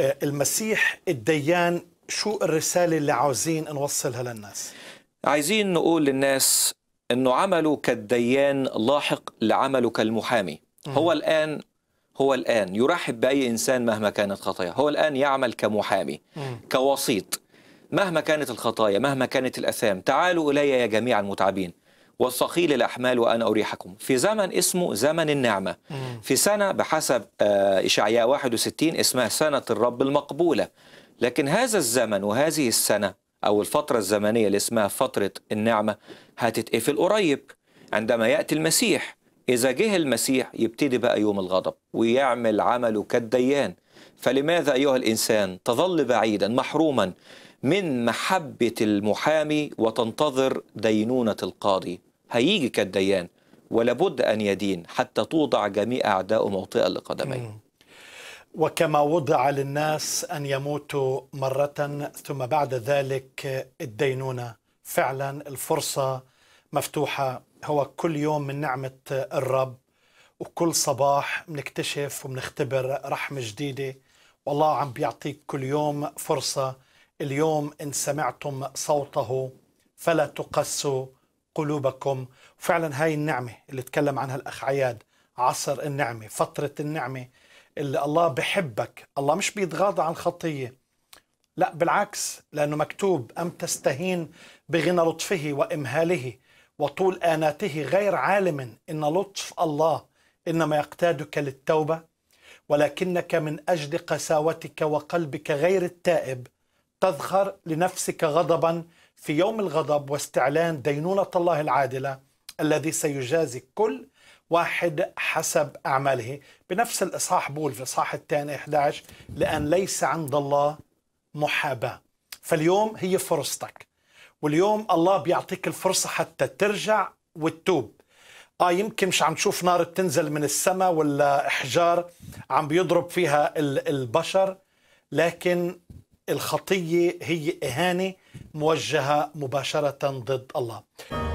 آه، المسيح الديان شو الرسالة اللي عاوزين نوصلها للناس؟ عايزين نقول للناس أنه عمله كالديان لاحق لعمله كالمحامي هو الآن هو الآن يرحب بأي إنسان مهما كانت خطاياه هو الآن يعمل كمحامي كوسيط مهما كانت الخطايا مهما كانت الأثام تعالوا إلي يا جميع المتعبين والصخيل الأحمال وأنا أريحكم في زمن اسمه زمن النعمة في سنة بحسب آه، إشعياء 61 اسمها سنة الرب المقبولة لكن هذا الزمن وهذه السنة أو الفترة الزمنية اللي اسمها فترة النعمة هتتقفل قريب عندما يأتي المسيح إذا جه المسيح يبتدي بقى يوم الغضب ويعمل عمله كالديان فلماذا أيها الإنسان تظل بعيدا محروما من محبة المحامي وتنتظر دينونة القاضي هيجي كالديان ولابد أن يدين حتى توضع جميع أعداء موطئا لقدميه وكما وضع للناس أن يموتوا مرة ثم بعد ذلك الدينونة فعلا الفرصة مفتوحة هو كل يوم من نعمة الرب وكل صباح بنكتشف وبنختبر رحمة جديدة والله عم بيعطيك كل يوم فرصة اليوم إن سمعتم صوته فلا تقسوا قلوبكم فعلا هاي النعمة اللي تكلم عنها الأخ عياد عصر النعمة فترة النعمة اللي الله بحبك الله مش بيتغاضى عن خطية لا بالعكس لأنه مكتوب أم تستهين بغنى لطفه وإمهاله وطول آناته غير عالم إن لطف الله إنما يقتادك للتوبة ولكنك من أجل قساوتك وقلبك غير التائب تظهر لنفسك غضبا في يوم الغضب واستعلان دينونة الله العادلة الذي سيجازي كل واحد حسب أعماله بنفس الإصحاح بول في الإصحاح الثاني 11 لأن ليس عند الله محاباة فاليوم هي فرصتك واليوم الله بيعطيك الفرصة حتى ترجع وتتوب اه يمكن مش عم تشوف نار بتنزل من السماء ولا احجار عم بيضرب فيها البشر لكن الخطيه هي اهانه موجهه مباشره ضد الله